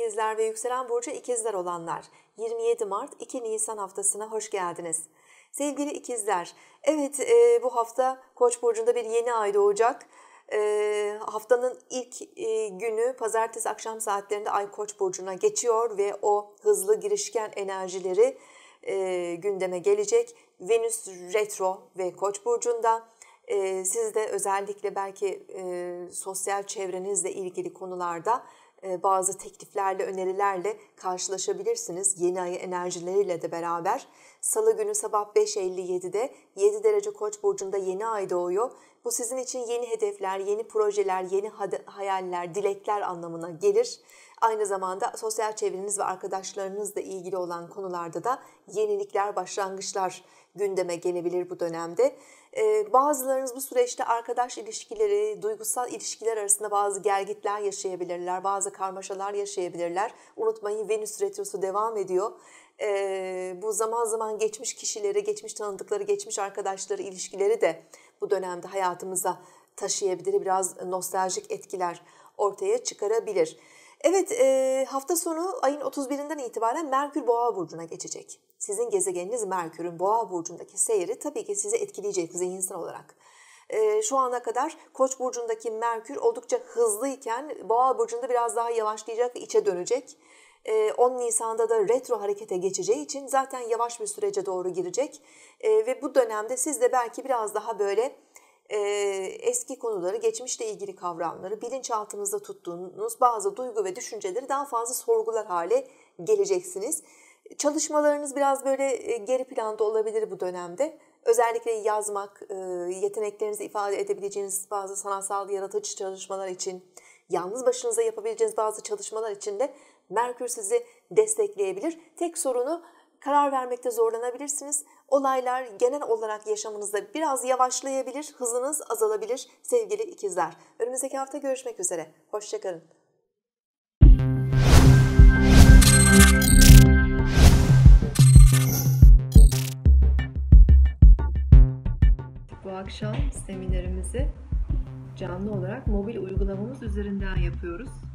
ikizler ve yükselen burcu ikizler olanlar 27 Mart 2 Nisan haftasına hoş geldiniz. Sevgili ikizler, evet e, bu hafta Koç burcunda bir yeni ay doğacak. E, haftanın ilk e, günü pazartesi akşam saatlerinde ay Koç burcuna geçiyor ve o hızlı girişken enerjileri e, gündeme gelecek. Venüs retro ve Koç burcunda e, siz de özellikle belki e, sosyal çevrenizle ilgili konularda e, bazı tekliflerle, önerilerle karşılaşabilirsiniz. Yeni ay enerjileriyle de beraber. Salı günü sabah 5.57'de 7 derece koç burcunda yeni ay doğuyor. Bu sizin için yeni hedefler, yeni projeler, yeni hayaller, dilekler anlamına gelir. Aynı zamanda sosyal çevreniz ve arkadaşlarınızla ilgili olan konularda da yenilikler, başlangıçlar gündeme gelebilir bu dönemde. Ee, bazılarınız bu süreçte arkadaş ilişkileri, duygusal ilişkiler arasında bazı gergitler yaşayabilirler, bazı karmaşalar yaşayabilirler. Unutmayın Venüs retrosu devam ediyor. Ee, bu zaman zaman geçmiş kişilere, geçmiş tanıdıkları, geçmiş arkadaşları, ilişkileri de bu dönemde hayatımıza taşıyabilir. Biraz nostaljik etkiler ortaya çıkarabilir. Evet e, hafta sonu ayın 31'inden itibaren Merkür Boğa Burcu'na geçecek. Sizin gezegeniniz Merkür'ün Boğa Burcu'ndaki seyri tabii ki sizi etkileyecek zihinsel olarak. E, şu ana kadar Koç Burcu'ndaki Merkür oldukça hızlıyken Boğa Burcu'nda biraz daha yavaşlayacak içe dönecek. 10 Nisan'da da retro harekete geçeceği için zaten yavaş bir sürece doğru girecek ve bu dönemde siz de belki biraz daha böyle e, eski konuları, geçmişle ilgili kavramları, bilinçaltınızda tuttuğunuz bazı duygu ve düşünceleri daha fazla sorgular hale geleceksiniz. Çalışmalarınız biraz böyle geri planda olabilir bu dönemde. Özellikle yazmak, yeteneklerinizi ifade edebileceğiniz bazı sanatsal yaratıcı çalışmalar için, yalnız başınıza yapabileceğiniz bazı çalışmalar için de Merkür sizi destekleyebilir. Tek sorunu karar vermekte zorlanabilirsiniz. Olaylar genel olarak yaşamınızda biraz yavaşlayabilir, hızınız azalabilir sevgili ikizler. Önümüzdeki hafta görüşmek üzere. Hoşçakalın. Bu akşam seminerimizi canlı olarak mobil uygulamamız üzerinden yapıyoruz.